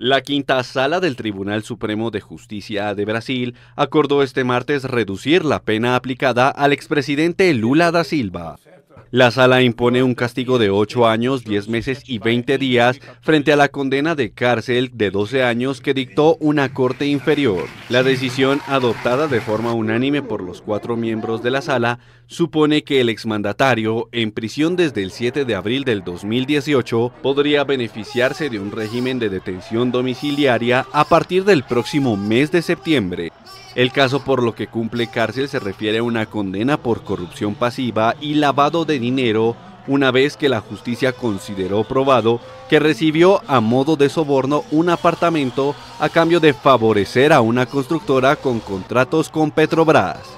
La quinta sala del Tribunal Supremo de Justicia de Brasil acordó este martes reducir la pena aplicada al expresidente Lula da Silva. La sala impone un castigo de 8 años, 10 meses y 20 días frente a la condena de cárcel de 12 años que dictó una corte inferior. La decisión adoptada de forma unánime por los cuatro miembros de la sala supone que el exmandatario, en prisión desde el 7 de abril del 2018, podría beneficiarse de un régimen de detención domiciliaria a partir del próximo mes de septiembre. El caso por lo que cumple cárcel se refiere a una condena por corrupción pasiva y lavado de dinero una vez que la justicia consideró probado que recibió a modo de soborno un apartamento a cambio de favorecer a una constructora con contratos con Petrobras.